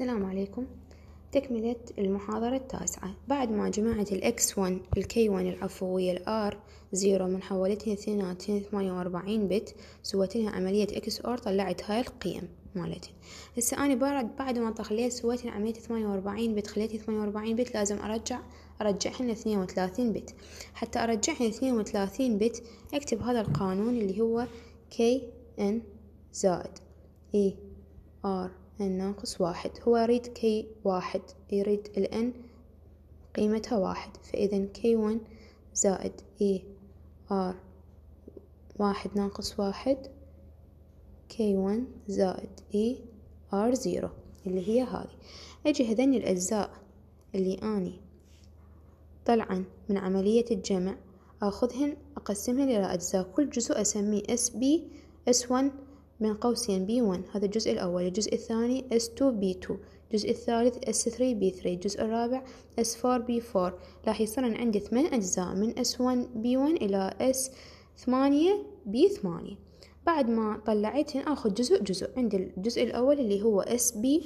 السلام عليكم تكملة المحاضرة التاسعة بعد ما جمعت الاكس 1 الكي 1 العفو ويا الار 0 من حولتها اثنيناتين ثمانية واربعين بت سويت لها عملية اكس اور طلعت هاي القيم مالتها هسه أنا بعد بعد ما طخليت سويت عملية ثمانية واربعين بت خليت ثمانية واربعين بت لازم أرجع أرجعهن اثنين وثلاثين بت حتى أرجعهن اثنين وثلاثين بت أكتب هذا القانون اللي هو كي ان زائد اي e ار ناقص واحد هو يريد كي واحد يريد الان قيمتها واحد فإذا كي ون زائد اي ار واحد ناقص واحد كي ون زائد اي ار زيرو اللي هي هذه أجي هذين الأجزاء اللي أني طلعا من عملية الجمع أخذهن أقسمهن إلى أجزاء كل جزء أسميه اس بي اس ون بين قوسين B1 هذا الجزء الأول الجزء الثاني S2 B2 الجزء الثالث S3 B3 الجزء الرابع S4 B4 راح يصيرن عندي ثمان أجزاء من S1 B1 إلى S8 B8 بعد ما طلعت هنا آخذ جزء جزء عندي الجزء الأول اللي هو SB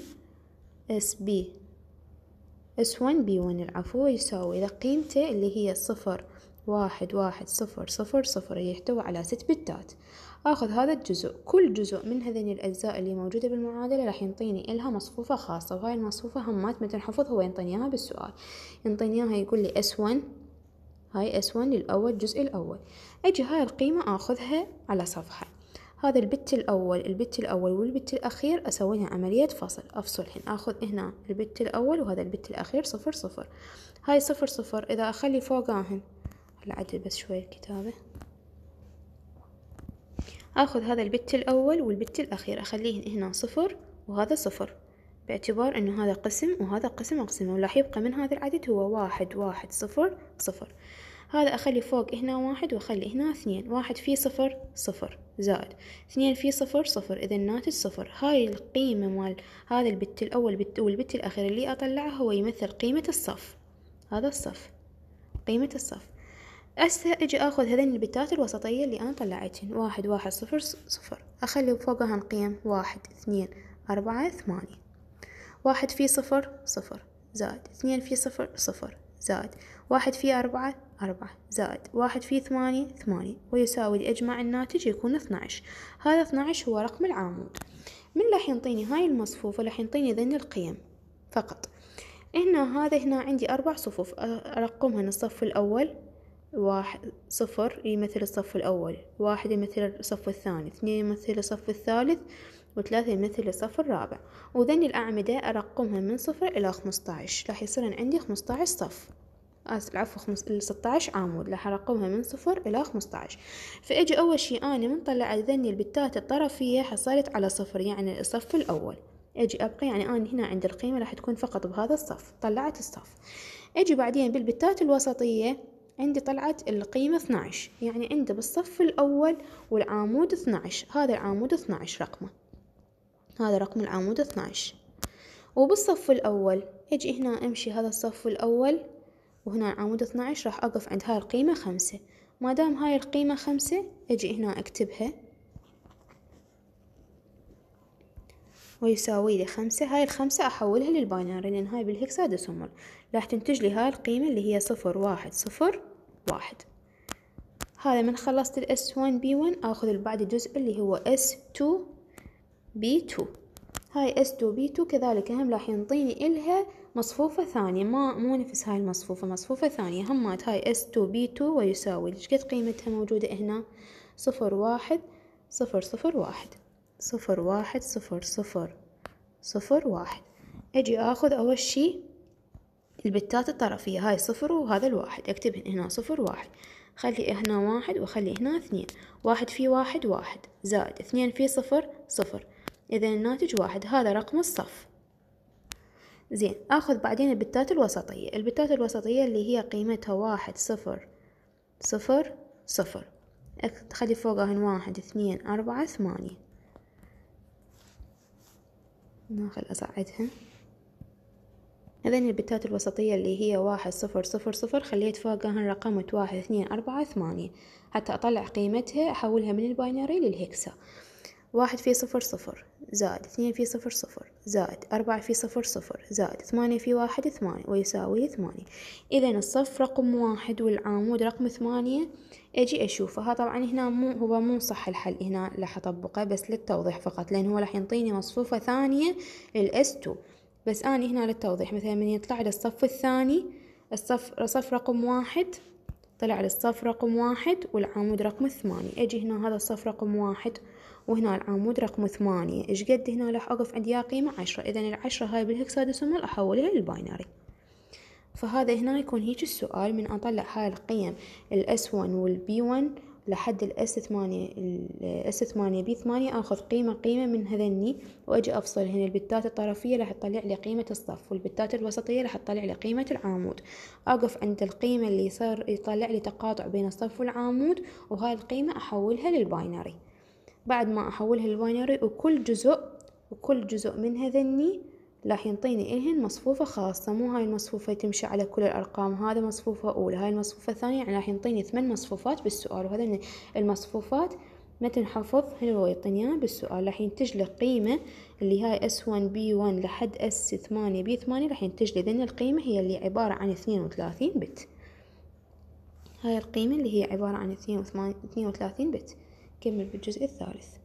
SB S1 B1 العفو يساوي إذا قيمته اللي هي صفر واحد واحد صفر صفر صفر يحتوي على ست بتات آخذ هذا الجزء كل جزء من هذين الأجزاء اللي موجودة بالمعادلة راح ينطيني إلها مصفوفة خاصة وهاي المصفوفة همات متن حفظ هو ينطيني إياها بالسؤال ينطيني إياها يقول لي اس 1 هاي اس 1 للأول الجزء الأول أجي هاي القيمة آخذها على صفحة هذا البت الأول البت الأول والبت الأخير أسويها عملية فصل أفصل الحين أخذ هنا البت الأول وهذا البت الأخير صفر صفر هاي صفر صفر إذا أخلي فوقاهن العدل بس شوي الكتابة أخذ هذا البت الأول والبت الأخير أخليه هنا صفر وهذا صفر باعتبار أنه هذا قسم وهذا قسم أقسمه وراح يبقى من هذا العدد هو واحد واحد صفر صفر هذا أخلي فوق هنا واحد وأخلي هنا اثنين واحد في صفر صفر زائد اثنين في صفر صفر إذا الناتج صفر هاي القيمة مال هذا البت الأول والبت الأخير اللي أطلعه هو يمثل قيمة الصف هذا الصف قيمة الصف هسه اجي اخذ هذين البتات الوسطية اللي انا طلعتهن واحد واحد صفر صفر اخلي فوقهن قيم واحد اثنين اربعة ثمانية واحد في صفر صفر زائد اثنين في صفر صفر زائد واحد في أربعة أربعة زائد واحد في ثمانية ثمانية ويساوي لأجمع الناتج يكون اثنى عشر هذا اثنى عشر هو رقم العامود من راح ينطيني هاي المصفوفة راح ينطيني ذن القيم فقط هنا هذا هنا عندي أربع صفوف أرقمهن الصف الأول واحد صفر يمثل الصف الأول واحد يمثل الصف الثاني اثنين يمثل الصف الثالث وثلاثة يمثل الصف الرابع وذني الأعمدة أرقمها من صفر إلى خمستاعش راح يصير عندي خمستاعش صف آسف العفو خمس ستة عشر عمود راح أرقمها من صفر إلى خمستاعش فأجي أول شي أنا من طلعت ذني البتات الطرفية حصلت على صفر يعني الصف الأول اجي ابقي يعني انا هنا عند القيمة راح تكون فقط بهذا الصف طلعت الصف اجي بعدين بالبتات الوسطية عندي طلعت القيمة 12 يعني عنده بالصف الأول والعمود 12 هذا العمود 12 رقمه هذا رقم العمود 12 وبالصف الأول أجي هنا أمشي هذا الصف الأول وهنا العمود 12 راح أقف عند هاي القيمة 5 ما دام هاي القيمة 5 أجي هنا أكتبها ويساوي لي خمسة هاي الخمسة أحولها للباينري لأن هاي بالهكساديسيمال راح تنتج لي هاي القيمة اللي هي صفر واحد صفر واحد هذا من خلصت ال s 1 b 1 اخذ البعد الجزء اللي هو s 2 b 2 هاي s 2 b 2 كذلك هم راح ينطيني الها مصفوفة ثانية ما مو نفس هاي المصفوفة مصفوفة ثانية همات هاي s 2 b 2 ويساوي شقد قيمتها موجودة هنا صفر واحد صفر صفر واحد صفر واحد صفر صفر صفر واحد اجي اخذ اول شي البتات الطرفية هاي صفر وهذا الواحد اكتبهن هنا صفر واحد خلي هنا واحد وخلي هنا اثنين واحد في واحد واحد زائد اثنين في صفر صفر اذا الناتج واحد هذا رقم الصف زين اخذ بعدين البتات الوسطية البتات الوسطية اللي هي قيمتها واحد صفر صفر صفر خلي فوقهن واحد اثنين اربعة ثمانية داخل أصعدها هذين البتات الوسطية اللي هي واحد صفر صفر صفر خليت فوقها رقمة واحد اثنين أربعة ثمانية حتى أطلع قيمتها أحولها من الباينري للهكسا واحد في صفر صفر زائد اثنين في صفر صفر زائد أربعة في صفر صفر زائد ثمانية في واحد ثمانية ويساوي ثمانية إذا الصف رقم واحد والعمود رقم ثمانية أجي أشوفها طبعا هنا مو هو مو صح الحل هنا راح أطبقه بس للتوضيح فقط لأن هو راح ينطيني مصفوفة ثانية للأس تو بس أنا هنا للتوضيح مثلا من يطلع للصف الثاني الصف صف رقم واحد طلع للصف رقم واحد والعمود رقم ثمانية أجي هنا هذا الصف رقم واحد وهنا العمود رقم ثمانية إيش قد هنا راح أقف عند يا قيمة عشرة إذا العشرة هاي بالهكساديسمال أحولها للباينري فهذا هنا يكون هيك السؤال من أطلع هاي القيم الأس ون والبي ون لحد الاس ثمانية الاس ثمانية بي ثمانية اخذ قيمة قيمة من هذني واجي افصل هنا البتات الطرفية راح تطلع لي قيمة الصف والبتات الوسطية راح تطلع لي قيمة العمود اقف عند القيمة اللي صار يطلع لي تقاطع بين الصف والعمود وهاي القيمة احولها للباينري بعد ما أحولها الباينري وكل جزء وكل جزء من هذني راح ينطيني إلهن مصفوفة خاصة مو هاي المصفوفة تمشي على كل الأرقام هذا مصفوفة أولى هاي المصفوفة الثانية يعني راح ينطيني ثمان مصفوفات بالسؤال وهذا المصفوفات ما تنحفظ هو يعطيني اياها بالسؤال راح ينتج لي قيمة اللي هاي اس 1 بي 1 لحد اس 8 بي 8 راح ينتج لي ذن القيمة هي اللي عبارة عن اثنين وثلاثين بت هاي القيمة اللي هي عبارة عن اثنين وثلاثين بت Give me just